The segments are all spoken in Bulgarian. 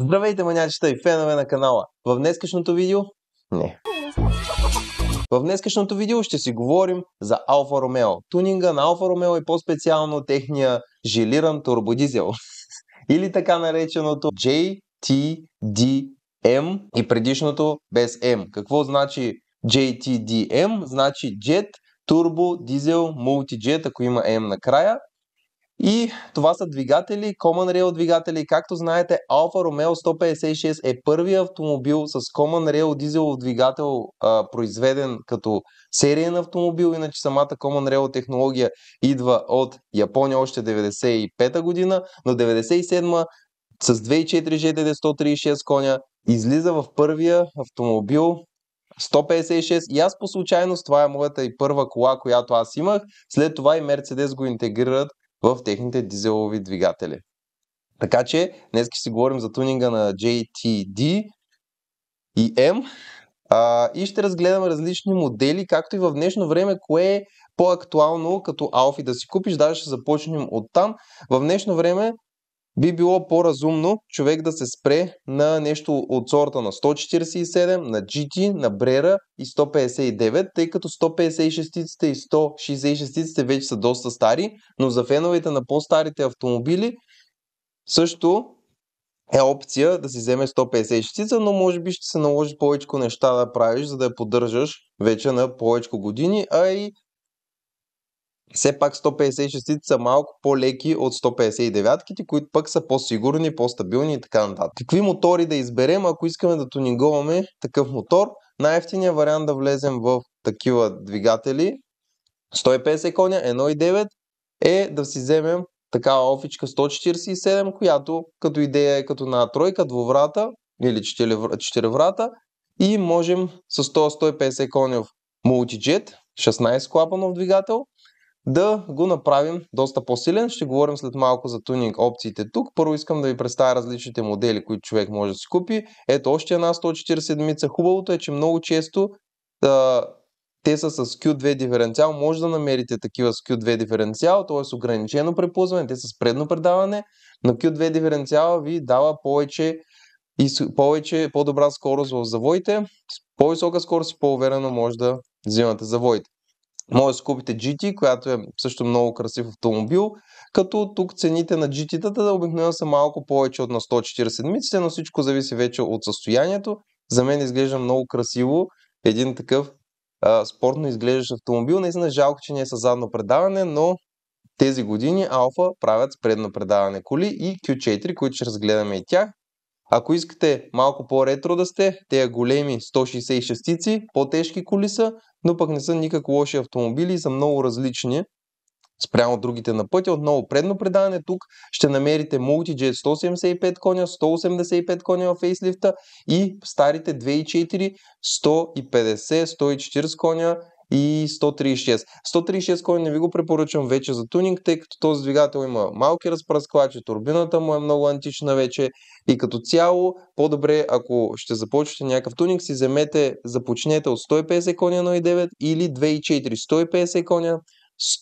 Здравейте, манячета и фенове на канала! В днескашното видео... Не. В днескашното видео ще си говорим за Алфа Ромео, тунинга на Алфа Ромео и по-специално техния желиран турбодизел. Или така нареченото JTDM и предишното без M. Какво значи JTDM? Значи Jet Turbo Diesel Multijet, ако има M накрая. И това са двигатели, Common Rail двигатели. Както знаете, Alfa Romeo 156 е първият автомобил с Common Rail дизелов двигател, а, произведен като сериен автомобил, иначе самата Common Rail технология идва от Япония още 95 година, но 97 с 2.4 GTD 136 коня излиза в първия автомобил 156 и аз по случайност това е моята и първа кола, която аз имах. След това и Mercedes го интегрират в техните дизелови двигатели. Така че, днес ще си говорим за тунинга на JTD и M а, и ще разгледаме различни модели, както и в днешно време, кое е по-актуално като алфи да си купиш, даже ще започнем от там. В днешно време би било по-разумно човек да се спре на нещо от сорта на 147, на GT, на Брера и 159, тъй като 156 и 166 вече са доста стари, но за феновете на по-старите автомобили също е опция да си вземе 156 но може би ще се наложи повече неща да правиш, за да я поддържаш вече на повече години, а и все пак 156-ти са малко по-леки от 159-ките, които пък са по-сигурни, по-стабилни и така нататък. Какви мотори да изберем, ако искаме да тунинговаме такъв мотор? Най-ефтиният вариант да влезем в такива двигатели, 150 коня, 1,9, е да си вземем такава офичка 147, която като идея е като на тройка, двоврата или четиреврата и можем с 100-150 конев мултиджет, 16 клапанов двигател, да го направим доста по-силен. Ще говорим след малко за тунинг опциите тук. Първо искам да ви представя различните модели, които човек може да си купи. Ето още една 147. Хубавото е, че много често а, те са с Q2 диференциал. Може да намерите такива с Q2 диференциал, т.е. ограничено препузване, те са с предно предаване, но Q2 диференциала ви дава повече и повече, по-добра скорост в завоите. С по-висока скорост и по-уверено може да взимате завоите. Може да си купите GT, която е също много красив автомобил, като тук цените на GT-тата обикновено са малко повече от на 140 седмиците, но всичко зависи вече от състоянието. За мен изглежда много красиво един такъв а, спортно изглеждащ автомобил. Наистина е жалко, че не е с задно предаване, но тези години Алфа правят предно предаване коли и Q4, които ще разгледаме и тях. Ако искате малко по-ретро да сте, тези големи 166-ци, по-тежки коли са, но пък не са никак лоши автомобили и са много различни спрямо другите на пътя. Отново предно предаване тук ще намерите Multijet 175 коня, 185 коня в фейслифта и старите 2.4 150, 140 коня и 136. 136 кой не ви го препоръчвам вече за тунинг, тъй като този двигател има малки разпръсквачи, турбината му е много антична вече и като цяло по-добре, ако ще започнете някакъв тунинг, си вземете, започнете от 150 коня 0,9 или 2,4 150 коня,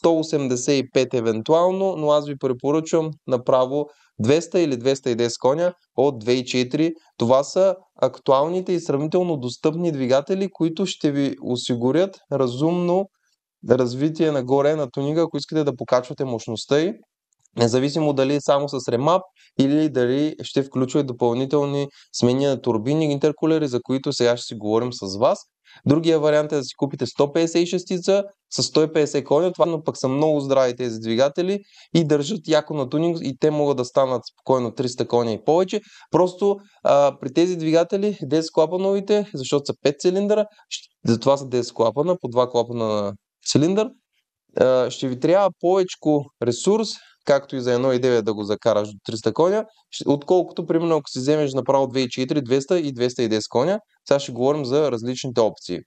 185 евентуално, но аз ви препоръчвам направо 200 или 210 коня от 2.4. Това са актуалните и сравнително достъпни двигатели, които ще ви осигурят разумно развитие нагоре на тунига, ако искате да покачвате мощността й. Независимо дали е само с ремап или дали ще включва допълнителни смени на турбини и интеркулери, за които сега ще си говорим с вас. Другия вариант е да си купите 156 ца с 150 коня, това но пък са много здрави тези двигатели и държат яко на тунинг и те могат да станат спокойно 300 коня и повече. Просто а, при тези двигатели 10 клапановите, защото са 5 цилиндъра, затова са 10 клапана, по 2 клапана на цилиндър, ще ви трябва повече ресурс, както и за 1,9 да го закараш до 300 коня, отколкото, примерно, ако си вземеш направо 2,4, 200 и 210 коня, сега ще говорим за различните опции.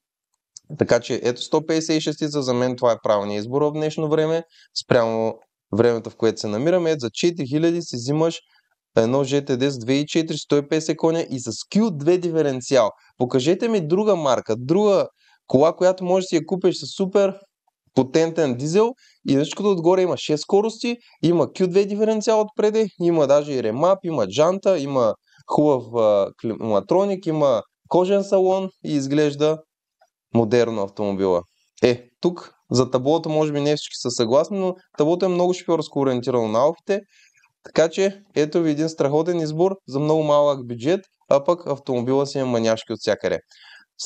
Така че ето 156 за мен това е правилният избор в днешно време, спрямо времето в което се намираме. Ето за 4000 си взимаш едно GTD с 2,4, 150 коня и с Q2 диференциал. Покажете ми друга марка, друга кола, която можеш да си я купиш с супер потентен дизел и всичкото отгоре има 6 скорости, има Q2 диференциал отпреде, има даже и ремап, има джанта, има хубав климатроник, има кожен салон и изглежда модерно автомобила. Е, тук за таблото може би не всички са съгласни, но таблото е много шофьорско ориентирано на алфите, така че ето ви един страхотен избор за много малък бюджет, а пък автомобила си е маняшки от всякъде.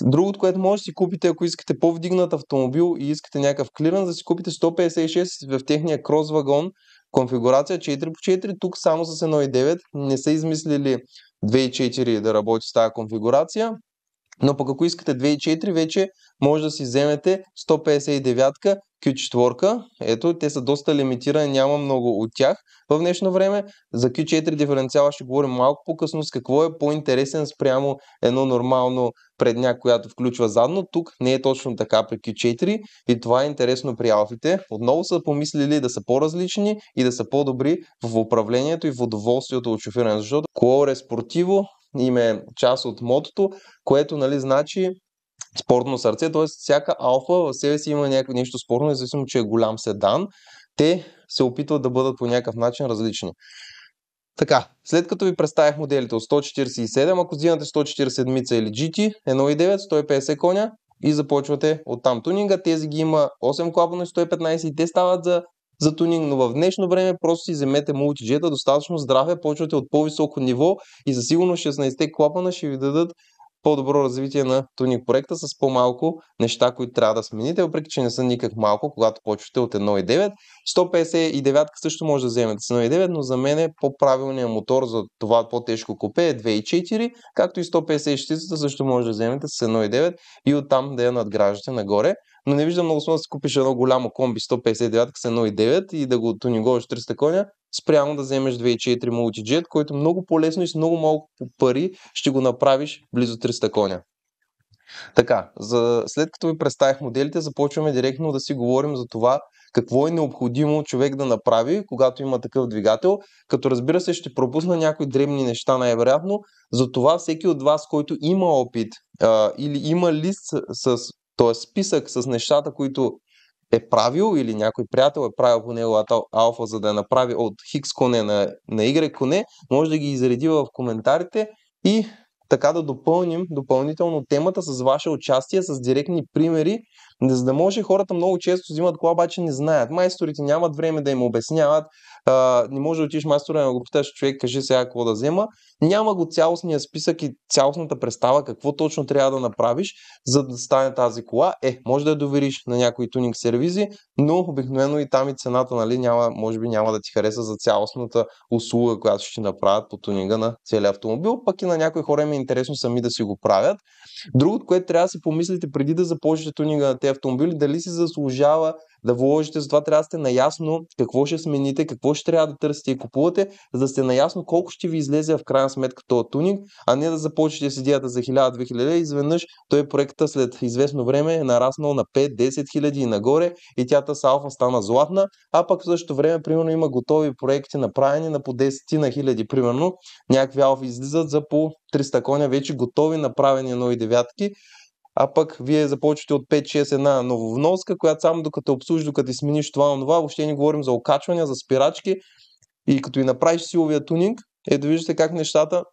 Другото, което може да си купите, ако искате по-вдигнат автомобил и искате някакъв клиран, да си купите 156 в техния крос вагон, конфигурация 4x4, тук само с 1.9, не са измислили 2.4 да работи с тази конфигурация, но пък ако искате 2.4, вече може да си вземете 159 ка Q4, ето, те са доста лимитирани, няма много от тях в днешно време. За Q4 диференциала ще говорим малко по-късно с какво е по-интересен спрямо едно нормално предня, която включва задно. Тук не е точно така при Q4 и това е интересно при алфите. Отново са помислили да са по-различни и да са по-добри в управлението и в удоволствието от шофиране, защото е Sportivo им е част от мотото, което нали, значи спортно сърце, т.е. всяка алфа в себе си има някакво нещо спорно, независимо, че е голям седан. Те се опитват да бъдат по някакъв начин различни. Така, след като ви представих моделите от 147, ако взимате 147 или GT, 1.9, 150 коня и започвате от там тунинга. Тези ги има 8 клапана и 115 и те стават за, за тунинг, но в днешно време просто си вземете мултиджета, достатъчно здраве, почвате от по-високо ниво и за сигурно 16 клапана ще ви дадат по-добро развитие на туник проекта с по-малко неща, които трябва да смените, въпреки че не са никак малко, когато почвате от 1,9. 159 също може да вземете с 1,9, но за мен е по-правилният мотор за това по-тежко купе е 2,4, както и 156 също може да вземете с 1,9 и оттам да я надграждате нагоре но не виждам много смисъл да си купиш едно голямо комби 159 с 1.9 и да го тунинговаш 300 коня, спрямо да вземеш 2.4 мултиджет, който много по-лесно и с много малко пари ще го направиш близо 300 коня. Така, за, след като ви представих моделите, започваме директно да си говорим за това какво е необходимо човек да направи, когато има такъв двигател, като разбира се ще пропусна някои древни неща най-вероятно, затова всеки от вас, който има опит а, или има лист с Тоест списък с нещата, които е правил или някой приятел е правил по него алфа, за да я направи от хикс коне на, на Y коне, може да ги изреди в коментарите и така да допълним допълнително темата с ваше участие, с директни примери, за да може хората много често взимат кола, обаче не знаят. Майсторите нямат време да им обясняват, а, не може да отидеш майстора и да го питаш човек, кажи сега какво да взема. Няма го цялостния списък и цялостната представа какво точно трябва да направиш, за да стане тази кола. Е, може да я довериш на някои тунинг сервизи, но обикновено и там и цената, нали, няма, може би няма да ти хареса за цялостната услуга, която ще направят по тунинга на целия автомобил, пък и на някои хора им е интересно сами да си го правят. Другото, което трябва да си помислите преди да започнете тунинга на тези автомобили, дали си заслужава да вложите, затова трябва да сте наясно какво ще смените, какво ще трябва да търсите и купувате, за да сте наясно колко ще ви излезе в крайна сметка този тунинг, а не да започнете с идеята за 1000-2000 и изведнъж той проекта след известно време е нараснал на 5-10 хиляди и нагоре и тята с алфа стана златна, а пък в същото време примерно има готови проекти направени на по 10 на хиляди примерно, някакви алфи излизат за по 300 коня вече готови, направени нови девятки, а пък вие започвате от 5-6 една нововноска, която само докато обслужиш, докато смениш това на това, въобще не говорим за окачвания, за спирачки и като и направиш силовия тунинг, е да виждате как нещата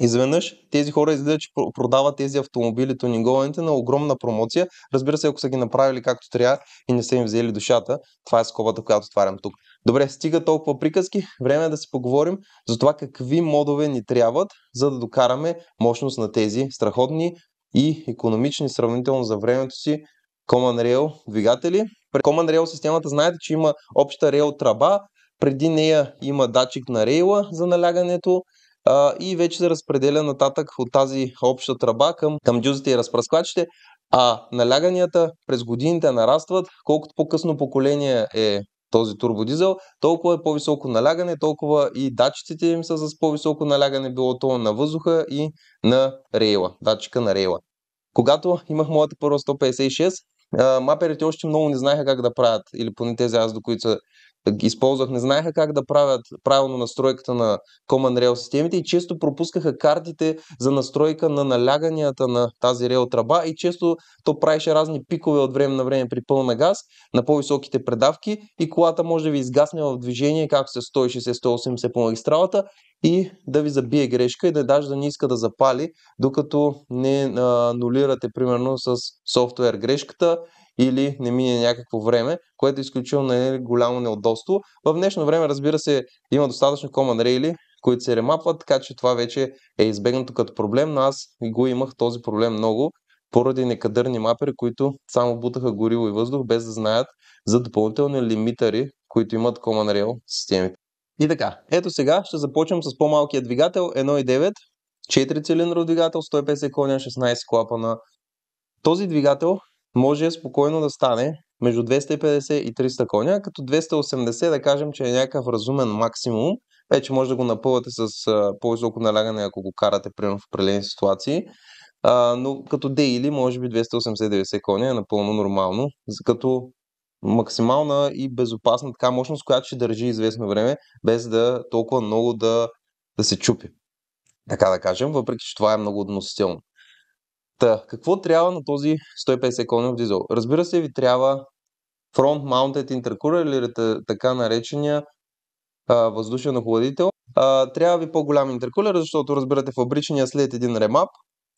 Изведнъж тези хора изгледат, че продават тези автомобили, тунинговените на огромна промоция. Разбира се, ако са ги направили както трябва и не са им взели душата, това е скобата, която отварям тук. Добре, стига толкова приказки. Време е да си поговорим за това какви модове ни трябват, за да докараме мощност на тези страхотни и економични сравнително за времето си Common Rail двигатели. При Common Rail системата знаете, че има обща рейл траба. преди нея има датчик на рейла за налягането а, и вече се разпределя нататък от тази обща траба към, към дюзите и разпръсквачите. А наляганията през годините нарастват, колкото по-късно поколение е този турбодизел, толкова е по-високо налягане, толкова и датчиците им са с по-високо налягане, било то на въздуха и на рейла, датчика на рейла. Когато имах моята първа 156, маперите още много не знаеха как да правят, или поне тези аз, до които са използвах, не знаеха как да правят правилно настройката на Common Rail системите и често пропускаха картите за настройка на наляганията на тази рел тръба и често то правеше разни пикове от време на време при пълна газ на по-високите предавки и колата може да ви изгасне в движение, както се 160-180 по магистралата и да ви забие грешка и да даже да не иска да запали, докато не а, нулирате примерно с софтуер грешката или не мине някакво време, което е изключително на нали, голямо неудобство. В днешно време, разбира се, има достатъчно Common Rail, които се ремапват, така че това вече е избегнато като проблем, но аз го имах този проблем много, поради некадърни мапери, които само бутаха гориво и въздух, без да знаят за допълнителни лимитъри, които имат Common Rail системите. И така, ето сега ще започнем с по-малкия двигател 1.9, 4 цилиндров двигател, 150 коня, 16 клапана. Този двигател може спокойно да стане между 250 и 300 коня, като 280 да кажем, че е някакъв разумен максимум. Вече може да го напълвате с по-високо налягане, ако го карате, примерно в определени ситуации. А, но като D или, може би 280-90 коня е напълно нормално, като максимална и безопасна така мощност, която ще държи известно време, без да толкова много да, да се чупи. Така да кажем, въпреки че това е много относително. Та, какво трябва на този 150 конев дизел? Разбира се, ви трябва Front Mounted Intercooler или така наречения а, въздушен охладител. А, трябва ви по-голям интеркулер, защото разбирате фабричния след един ремап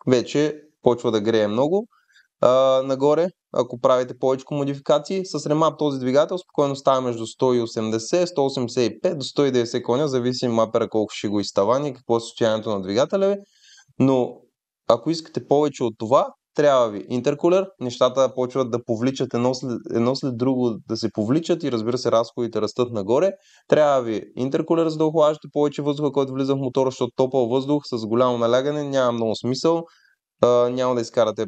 вече почва да грее много а, нагоре, ако правите повече модификации. С ремап този двигател спокойно става между 180, 185 до 190 коня, зависи мапера колко ще го изтавани и какво е състоянието на двигателя ви. Но ако искате повече от това, трябва ви интеркулер, нещата почват да повличат едно след, едно след друго, да се повличат и разбира се разходите растат нагоре. Трябва ви интеркулер, за да охлаждате повече въздуха, който влиза в мотора, защото топъл въздух с голямо налягане няма много смисъл. А, няма да изкарате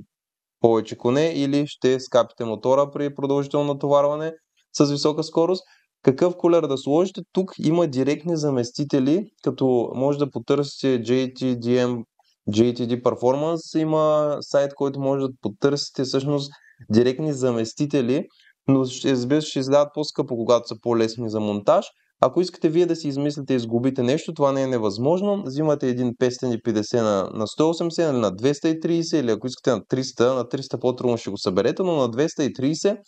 повече коне или ще скапите мотора при продължително натоварване с висока скорост. Какъв кулер да сложите? Тук има директни заместители, като може да потърсите JTDM GTD Performance има сайт, който може да потърсите всъщност директни заместители, но ще, разбира ще излядат по-скъпо, когато са по-лесни за монтаж. Ако искате вие да си измислите и изгубите нещо, това не е невъзможно. Взимате един 550 на, на 180 или на 230 или ако искате на 300, на 300 по-трудно ще го съберете, но на 230,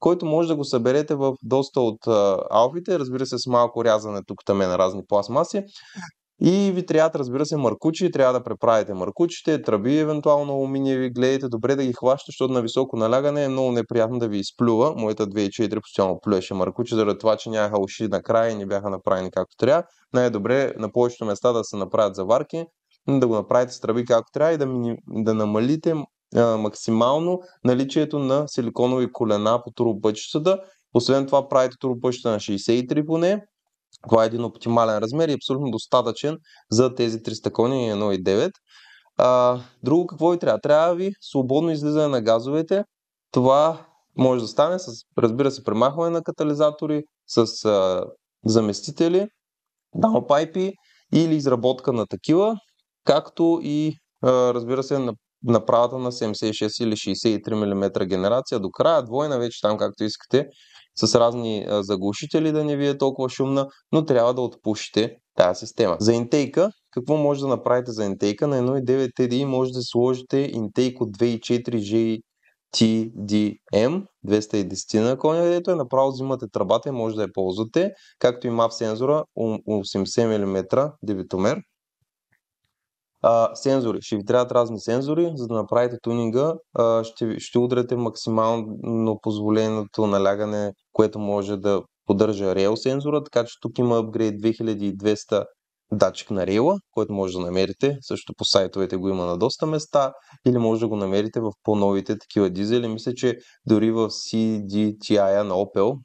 който може да го съберете в доста от а, алфите, разбира се с малко рязане тук там е на разни пластмаси. И ви трябва, разбира се, маркучи, трябва да преправите маркучите, тръби, евентуално ви гледайте добре да ги хващате, защото на високо налягане е много неприятно да ви изплюва. Моята 2.4 постоянно плюеше маркучи, заради това, че нямаха уши на края и не бяха направени както трябва. Най-добре на повечето места да се направят заварки, да го направите с тръби както трябва и да, мини... да намалите а, максимално наличието на силиконови колена по туробъчетата. Освен това правите туробъчета на 63 поне, това е един оптимален размер и абсолютно достатъчен за тези 300 кони и 1,9. А, друго какво ви трябва? Трябва ви свободно излизане на газовете. Това може да стане с, разбира се, премахване на катализатори, с а, заместители, даунпайпи или изработка на такива, както и, а, разбира се, на направата на 76 или 63 мм генерация до края, двойна вече там както искате, с разни заглушители, да не ви е толкова шумна, но трябва да отпушите тази система. За интейка, какво може да направите за интейка? На 1.9 TDI може да сложите интейк от 2.4 GTDM 210 на коня, където е направо взимате тръбата и може да я ползвате, както и MAP сензора 80 мм дебитомер а, сензори. Ще ви трябват разни сензори, за да направите тунинга. А, ще, ще удряте максимално позволеното налягане, което може да поддържа рейл сензора, така че тук има апгрейд 2200 датчик на рейла, който може да намерите. Също по сайтовете го има на доста места или може да го намерите в по-новите такива дизели. Мисля, че дори в CDTI на Opel,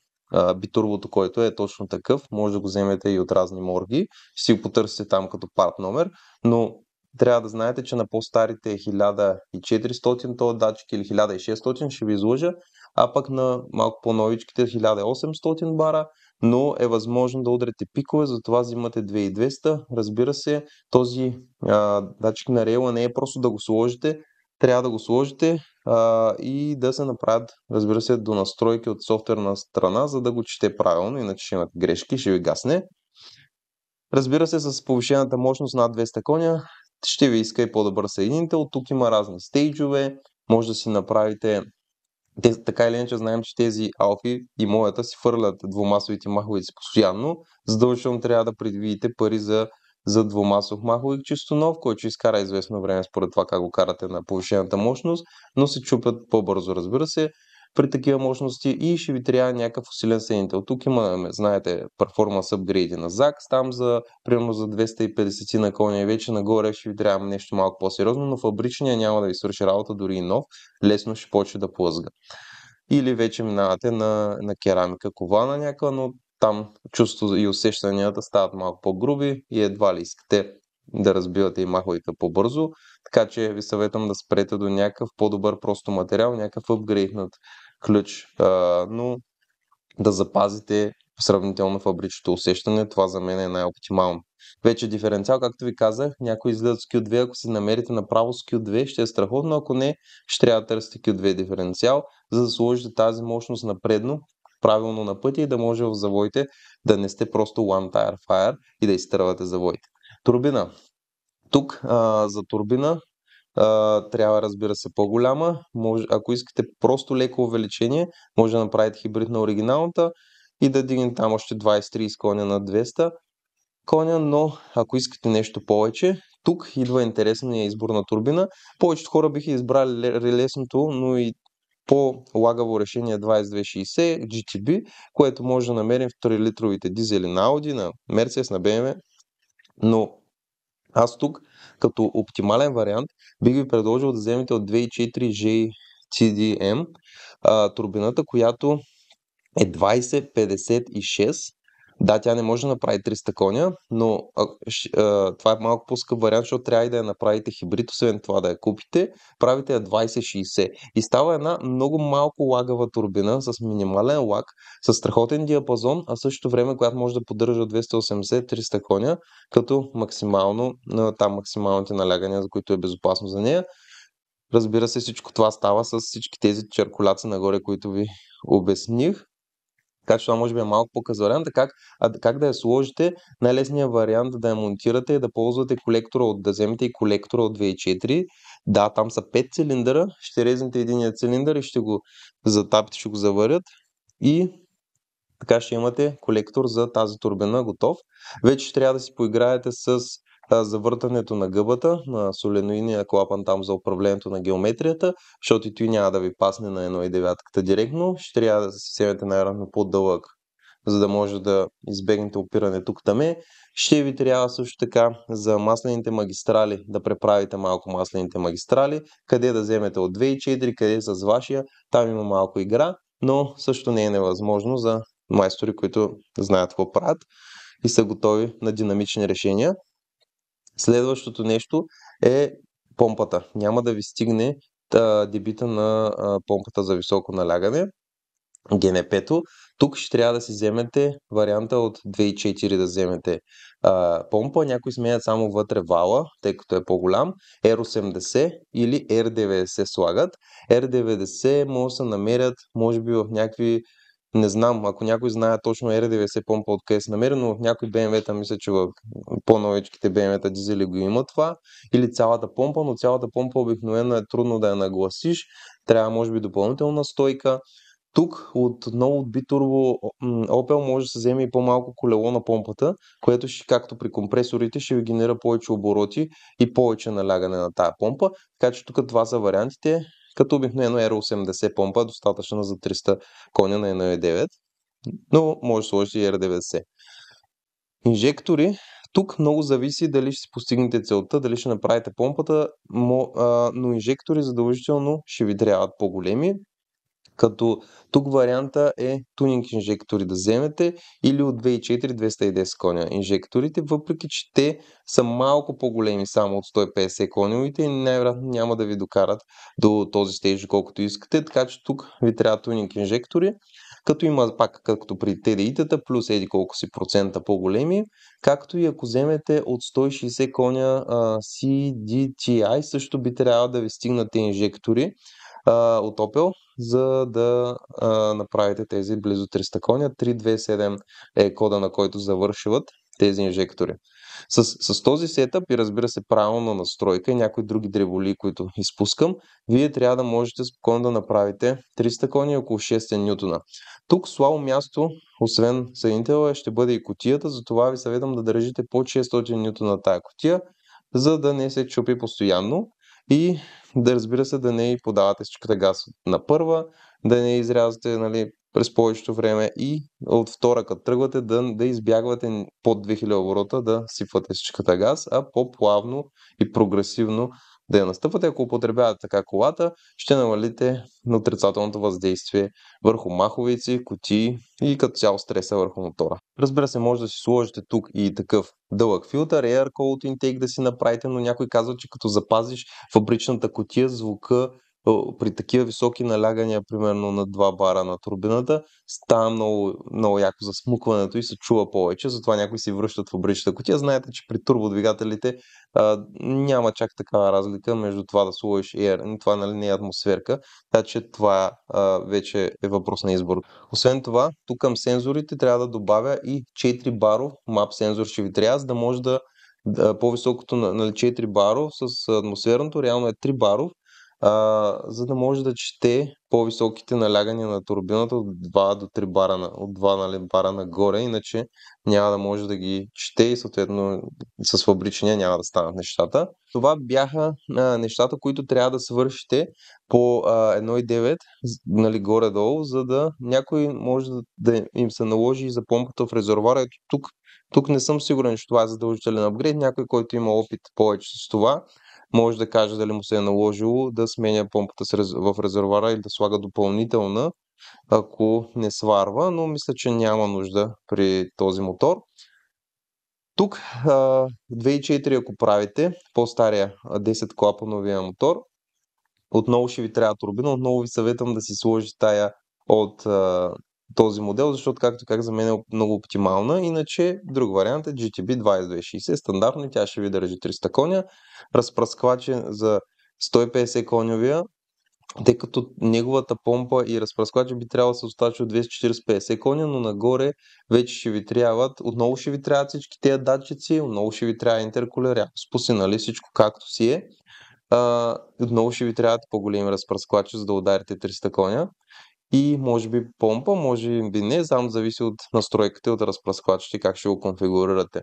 битурбото, който е точно такъв, може да го вземете и от разни морги. Ще си го потърсите там като парт номер, но трябва да знаете, че на по-старите 1400 е този датчик или 1600 ще ви излъжа, а пък на малко по-новичките 1800 е бара, но е възможно да удрете пикове, затова взимате 2200. Разбира се, този а, датчик на рейла не е просто да го сложите, трябва да го сложите а, и да се направят, разбира се, до настройки от софтуерна страна, за да го чете правилно, иначе ще имате грешки, ще ви гасне. Разбира се, с повишената мощност над 200 коня ще ви иска и по-добър съединител. Тук има разни стейджове, може да си направите те, така или иначе знаем, че тези алфи и моята си фърлят двумасовите маховици постоянно. Задължително трябва да предвидите пари за, за двумасов маховик чисто нов, който ще изкара известно време според това как го карате на повишената мощност, но се чупят по-бързо, разбира се при такива мощности и ще ви трябва някакъв усилен сенител. Тук имаме, знаете, перформанс апгрейди на ЗАГС там за примерно за 250 на коня вече нагоре ще ви трябва нещо малко по-сериозно, но фабричния няма да ви свърши работа, дори и нов, лесно ще почне да плъзга. Или вече минавате на, на керамика кована някаква, но там чувство и усещанията стават малко по-груби и едва ли искате да разбивате и маховете по-бързо. Така че ви съветвам да спрете до някакъв по-добър просто материал, някакъв апгрейднат ключ, а, но да запазите сравнително фабричното усещане, това за мен е най-оптимално. Вече диференциал, както ви казах, някои излизат с Q2, ако си намерите направо с Q2 ще е страхотно, ако не ще трябва да търсите Q2 диференциал, за да сложите тази мощност напредно, правилно на пътя и да може в завоите да не сте просто one tire fire и да изтървате завоите. Турбина. Тук а, за турбина а, трябва, разбира се, по-голяма. Мож, ако искате просто леко увеличение, може да направите хибрид на оригиналната и да дигнете там още 20-30 коня на 200 коня, но ако искате нещо повече, тук идва интересният избор на турбина. Повечето хора биха избрали релесното, но и по-лагаво решение 2260 е GTB, което може да намерим в 3-литровите дизели на Audi, на Mercedes, на BMW. Но аз тук като оптимален вариант би ви предложил да вземете от 2.4 GTDM турбината, която е 2056 да, тя не може да направи 300 коня, но а, а, това е малко по-скъп вариант, защото трябва и да я направите хибрид, освен това да я купите. Правите я 2060 и става една много малко лагава турбина с минимален лак, с страхотен диапазон, а същото време, която може да поддържа 280-300 коня, като максимално, там максималните налягания, за които е безопасно за нея. Разбира се, всичко това става с всички тези черкуляци нагоре, които ви обясних. Така че това може би е малко по-къс вариант. А как, а как да я сложите? Най-лесният вариант да я монтирате е да ползвате колектора от, да вземете и колектора от 2.4. Да, там са 5 цилиндъра. Ще резнете единия цилиндър и ще го затапите, ще го заварят. И така ще имате колектор за тази турбина готов. Вече ще трябва да си поиграете с завъртането на гъбата, на соленоиния клапан там за управлението на геометрията, защото и той няма да ви пасне на едно и девятката директно, ще трябва да си вземете най-рано по-дълъг за да може да избегнете опиране тук таме. Ще ви трябва също така за маслените магистрали да преправите малко маслените магистрали, къде да вземете от 2 и 4, къде с вашия, там има малко игра, но също не е невъзможно за майстори, които знаят какво правят и са готови на динамични решения. Следващото нещо е помпата. Няма да ви стигне та, дебита на а, помпата за високо налягане, ГНП-то. Тук ще трябва да си вземете варианта от 2.4 да вземете а, помпа. Някои сменят само вътре вала, тъй като е по-голям. R80 или R90 слагат. R90 може да се намерят, може би, в някакви не знам, ако някой знае точно R90 помпа от къде се намери, но в някои BMW-та мисля, че в по-новичките BMW-та дизели го има това. Или цялата помпа, но цялата помпа обикновено е трудно да я нагласиш. Трябва може би допълнителна стойка. Тук от ново от битурбо Opel може да се вземе и по-малко колело на помпата, което ще, както при компресорите ще ви генера повече обороти и повече налягане на тая помпа. Така че тук това са вариантите като обикновено R80 помпа е достатъчна за 300 коня на 1.9, но може да сложите и R90. Инжектори, тук много зависи дали ще си постигнете целта, дали ще направите помпата, но инжектори задължително ще ви трябват по-големи, като тук варианта е тунинг инжектори да вземете или от 2,4-210 коня инжекторите, въпреки че те са малко по-големи само от 150 коневите и най-вероятно няма да ви докарат до този стейдж, колкото искате, така че тук ви трябва тунинг инжектори, като има пак както при TDI-тата, плюс еди колко си процента по-големи, както и ако вземете от 160 коня CDTI, също би трябвало да ви стигнат инжектори, а, от Opel, за да а, направите тези близо 300 коня. 327 е кода, на който завършват тези инжектори. С, с този сетъп и разбира се правилна настройка и някои други древоли, които изпускам, вие трябва да можете спокойно да направите 300 кони и около 6 Ньютона. Тук слабо място, освен съединител, ще бъде и котията, затова ви съветвам да държите по 600 ньютона тая котия, за да не се чупи постоянно и да разбира се да не подавате всичката газ на първа, да не изрязвате нали, през повечето време и от втора, като тръгвате, да, да избягвате под 2000 оборота, да сипвате всичката газ, а по-плавно и прогресивно да я настъпвате, ако употребявате така колата, ще намалите на отрицателното въздействие върху маховици, кутии и като цяло стреса върху мотора. Разбира се, може да си сложите тук и такъв дълъг филтър, air cold intake да си направите, но някой казва, че като запазиш фабричната котия, звука при такива високи налягания, примерно на 2 бара на турбината, става много, много яко за смукването и се чува повече, затова някои си връщат в обричната котия. Знаете, че при турбодвигателите а, няма чак такава разлика между това да сложиш air, това нали не е атмосферка, така че това а, вече е въпрос на избор. Освен това, тук към сензорите трябва да добавя и 4 баров мап сензор ще ви трябва, за да може да, да по-високото на, на нали, 4 баров с атмосферното реално е 3 баров, а, за да може да чете по-високите налягания на турбината от 2 до 3 бара, на, от 2 нали, бара нагоре, иначе няма да може да ги чете и съответно с фабричния няма да станат нещата. Това бяха а, нещата, които трябва да свършите по 1,9 нали, горе-долу, за да някой може да, да им се наложи и за помпата в резервуара. Ето тук, тук не съм сигурен, че това е задължителен апгрейд. Някой, който има опит повече с това, може да каже дали му се е наложило да сменя помпата в резервуара или да слага допълнителна, ако не сварва, но мисля, че няма нужда при този мотор. Тук 2.4 ако правите, по-стария 10 клапановия мотор, отново ще ви трябва турбина, отново ви съветвам да си сложите тая от този модел, защото, както как за мен е много оптимална. Иначе, друг вариант е GTB 2260, стандартно, тя ще ви държи 300 коня, разпръсквачен за 150 коневия, тъй като неговата помпа и разпръсквача би трябвало да се достатъчно 240-50 коня, но нагоре вече ще ви трябват, отново ще ви трябват всички тези датчици, отново ще ви трябва интеркулер, спуси нали всичко както си е. отново ще ви трябват по-големи разпръсквачи, за да ударите 300 коня и може би помпа, може би не, само зависи от настройката и от разпръсквачите, как ще го конфигурирате.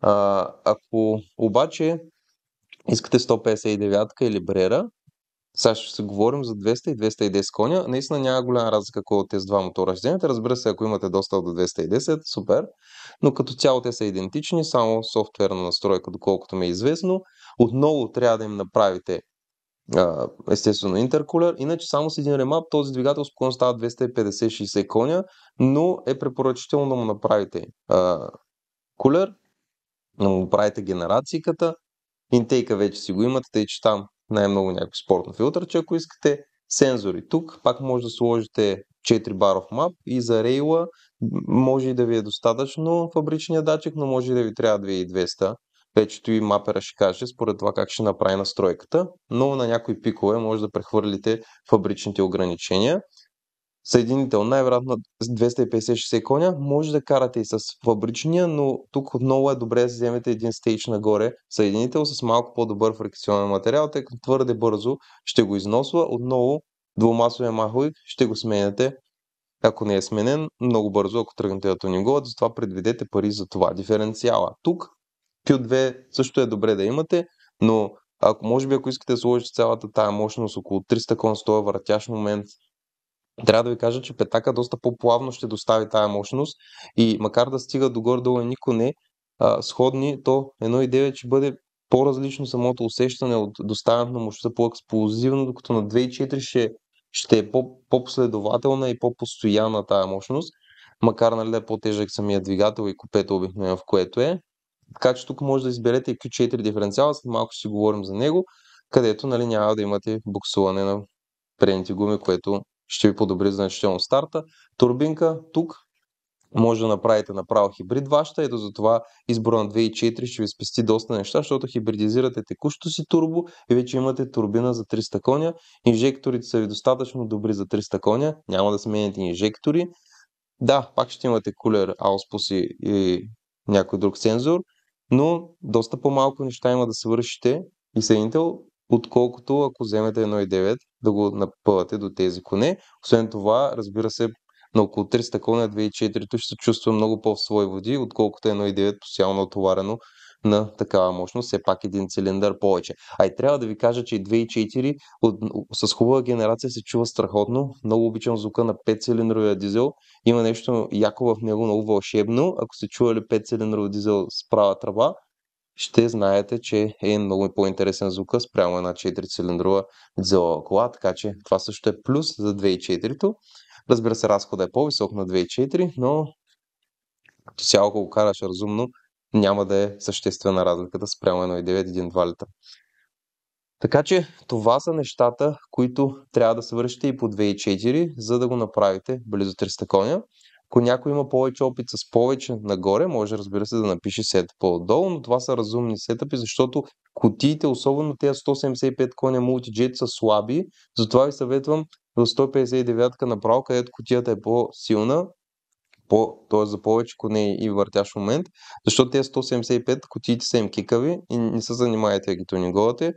А, ако обаче искате 159 или брера, сега ще се говорим за 200 и 210 коня. Наистина няма голяма разлика кой от тези два мотора ще вземете. Разбира се, ако имате достъп до 210, супер. Но като цяло те са идентични, само софтуерна настройка, доколкото ми е известно. Отново трябва да им направите естествено интеркулер. Иначе само с един ремап този двигател спокойно става 250-60 коня, но е препоръчително да му направите а, кулер, да му правите генерациката, интейка вече си го имате, тъй че там най-много е някакво спортно че ако искате. Сензори тук, пак може да сложите 4 баров мап и за рейла може и да ви е достатъчно фабричния датчик, но може и да ви трябва 2200 вече и мапера ще каже според това как ще направи настройката, но на някои пикове може да прехвърлите фабричните ограничения. Съединител най-вероятно 250-60 коня, може да карате и с фабричния, но тук отново е добре да вземете един стейдж нагоре съединител с малко по-добър фрикционен материал, тъй като твърде бързо ще го износва. Отново двумасовия маховик ще го сменяте ако не е сменен, много бързо, ако тръгнете да тунинговат, затова предвидете пари за това. Диференциала. Тук Q2 също е добре да имате, но ако може би ако искате да сложите цялата тая мощност около 300 кон с този въртящ момент, трябва да ви кажа, че петака доста по-плавно ще достави тая мощност и макар да стига догоре-долу нико не, а, сходни, то едно идея, ще бъде по-различно самото усещане от доставянето на мощността по-експлозивно, докато на 2.4 ще, ще е по-последователна и по-постоянна тая мощност, макар нали, да е по-тежък самия двигател и купето обикновено в което е. Така че тук може да изберете Q4 диференциала, след малко ще си говорим за него, където нали, няма да имате буксуване на предните гуми, което ще ви подобри значително старта. Турбинка тук може да направите направо хибрид вашата, ето за това избора на 2.4 ще ви спести доста неща, защото хибридизирате текущото си турбо и вече имате турбина за 300 коня. Инжекторите са ви достатъчно добри за 300 коня, няма да сменяте инжектори. Да, пак ще имате кулер, ауспус и някой друг сензор, но доста по-малко неща има да свършите и с Intel, отколкото ако вземете 1.9 да го напъвате до тези коне. Освен това, разбира се, на около 300 коня 2.4 ще се чувства много по-в свои води, отколкото 1.9 постоянно натоварено на такава мощност, все пак един цилиндър повече. А и трябва да ви кажа, че 2.4 от, с хубава генерация се чува страхотно. Много обичам звука на 5-цилиндровия дизел. Има нещо яко в него, много вълшебно. Ако сте чували 5-цилиндров дизел с права тръба, ще знаете, че е много по-интересен звука спрямо една 4-цилиндрова дизелова кола, така че това също е плюс за 2.4-то. Разбира се, разходът е по-висок на 2.4, но като цяло, ако го караш разумно, няма да е съществена разликата спрямо 1,9-1,2 литра. Така че това са нещата, които трябва да свършите и по 2,4, за да го направите близо 300 коня. Ако някой има повече опит с повече нагоре, може разбира се да напише сет по долу но това са разумни сетъпи, защото кутиите, особено тези 175 коня мултиджет са слаби, затова ви съветвам за 159-ка направо, където кутията е по-силна, по, т.е. за повече коне и въртящ момент, защото тези 175 кутиите са им кикави и не се занимаете ги тюнинговате.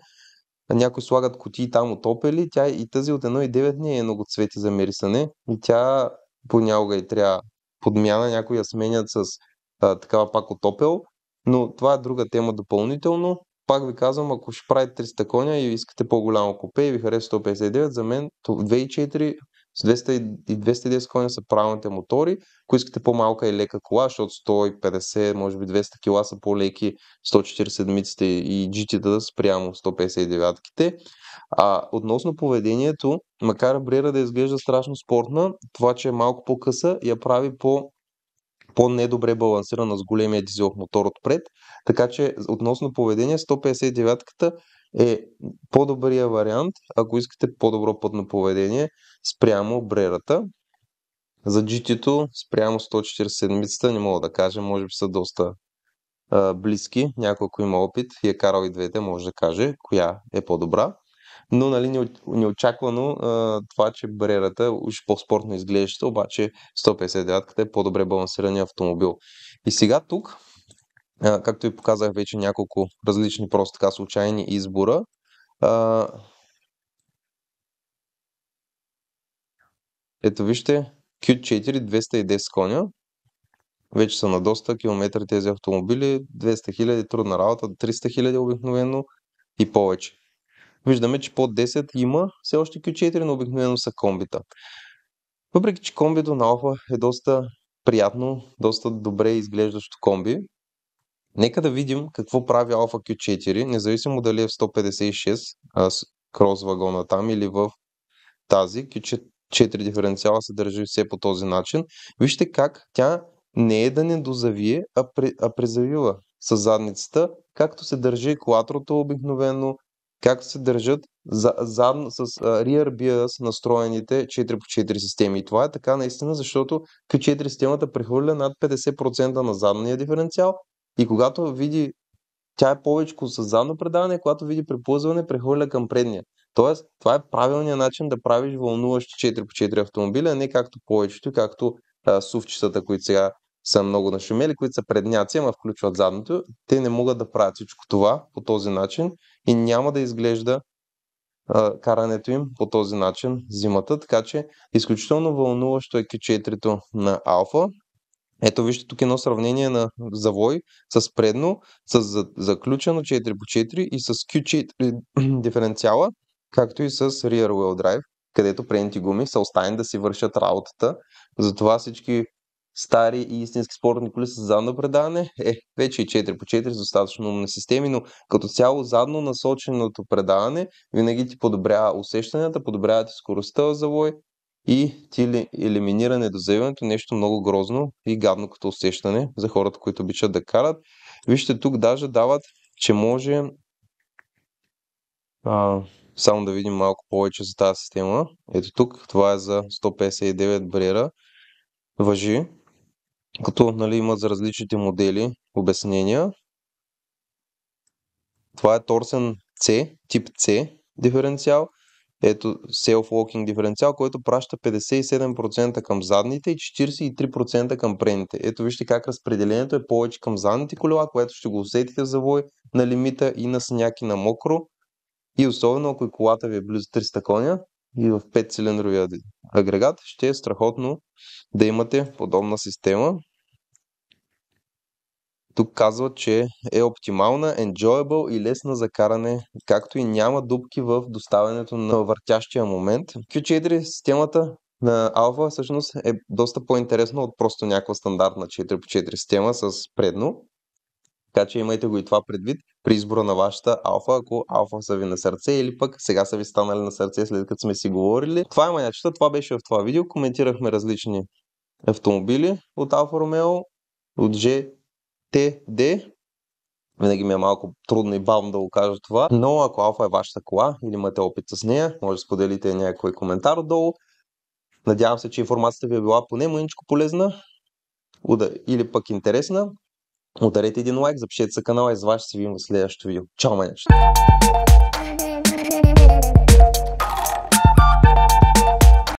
Някои слагат кутии там от опели, тя и тази от 1,9 не е много цвети за мерисане и тя понякога и трябва подмяна, някои я сменят с а, такава пак от опел, но това е друга тема допълнително. Пак ви казвам, ако ще правите 300 коня и искате по-голямо купе и ви харесва 159, за мен 2,4 с 200 и 210 коня са правилните мотори. Ако искате по-малка и лека кола, защото 150, може би 200 кила са по-леки, 147 те и GT-та спрямо 159-ките. А, относно поведението, макар Брера да изглежда страшно спортна, това, че е малко по-къса, я прави по по-недобре балансирана с големия дизелов мотор отпред. Така че относно поведение 159-ката е по-добрия вариант, ако искате по-добро пътно поведение спрямо брерата. За gt спрямо 147 та не мога да кажа, може би са доста а, близки. Някой, ако има опит и е карал и двете, може да каже коя е по-добра. Но нали, неочаквано а, това, че брерата уж по-спортно изглеждаща, обаче 159-ката е по-добре балансирания автомобил. И сега тук както ви показах вече няколко различни просто така случайни избора. ето вижте, Q4 210 коня. Вече са на доста километри тези автомобили. 200 000 трудна работа, 300 000 обикновено и повече. Виждаме, че под 10 има все още Q4, но обикновено са комбита. Въпреки, че комбито на Alfa е доста приятно, доста добре изглеждащо комби, Нека да видим какво прави Alpha Q4, независимо дали е в 156 а, крос вагона там или в тази Q4 диференциала се държи все по този начин. Вижте как тя не е да не дозавие, а, при, а призавива с задницата, както се държи екваторото обикновено, както се държат за, задно, с а, Rear BS настроените 4x4 системи. И това е така наистина, защото Q4 системата прехвърля над 50% на задния диференциал и когато види, тя е повече с задно предаване, когато види преплъзване, прехвърля към предния. Тоест, това е правилният начин да правиш вълнуващи 4 по 4 автомобиля, а не както повечето, както а, сувчетата, които сега са много нашумели, които са предняци, ама включват задното. Те не могат да правят всичко това по този начин и няма да изглежда а, карането им по този начин зимата. Така че изключително вълнуващо е Q4 на Алфа. Ето вижте тук е едно сравнение на завой с предно, с заключено 4x4 и с Q4 е, диференциала, както и с Rear Wheel Drive, където предните гуми са оставени да си вършат работата. Затова всички стари и истински спортни коли с задно предаване е вече и 4x4 с достатъчно умни системи, но като цяло задно насоченото предаване винаги ти подобрява усещанията, подобрява ти скоростта в завой, и ти елиминира недозеването, нещо много грозно и гадно като усещане за хората, които обичат да карат. Вижте, тук даже дават, че може а, само да видим малко повече за тази система. Ето тук, това е за 159 бриера. Въжи, като нали, има за различните модели обяснения. Това е торсен C, тип C диференциал – ето self walking диференциал, който праща 57% към задните и 43% към предните. Ето вижте как разпределението е повече към задните колела, което ще го усетите в завой на лимита и на сняки на мокро. И особено ако и колата ви е близо 300 коня и в 5-цилиндровия агрегат, ще е страхотно да имате подобна система. Тук казва, че е оптимална, enjoyable и лесна за каране, както и няма дупки в доставянето на въртящия момент. Q4 системата на Alpha всъщност е доста по-интересно от просто някаква стандартна 4 по 4 система с предно. Така че имайте го и това предвид при избора на вашата алфа, ако алфа са ви на сърце или пък сега са ви станали на сърце след като сме си говорили. Това е манячета, това беше в това видео. Коментирахме различни автомобили от Алфа Romeo, от G ТД. Винаги ми е малко трудно и бавно да го кажа това, но ако Алфа е вашата кола или имате опит с нея, може да споделите някой коментар отдолу. Надявам се, че информацията ви е била поне мъничко полезна или пък интересна. Ударете един лайк, запишете се канала и за вас ще се видим в следващото видео. Чао, менеджер!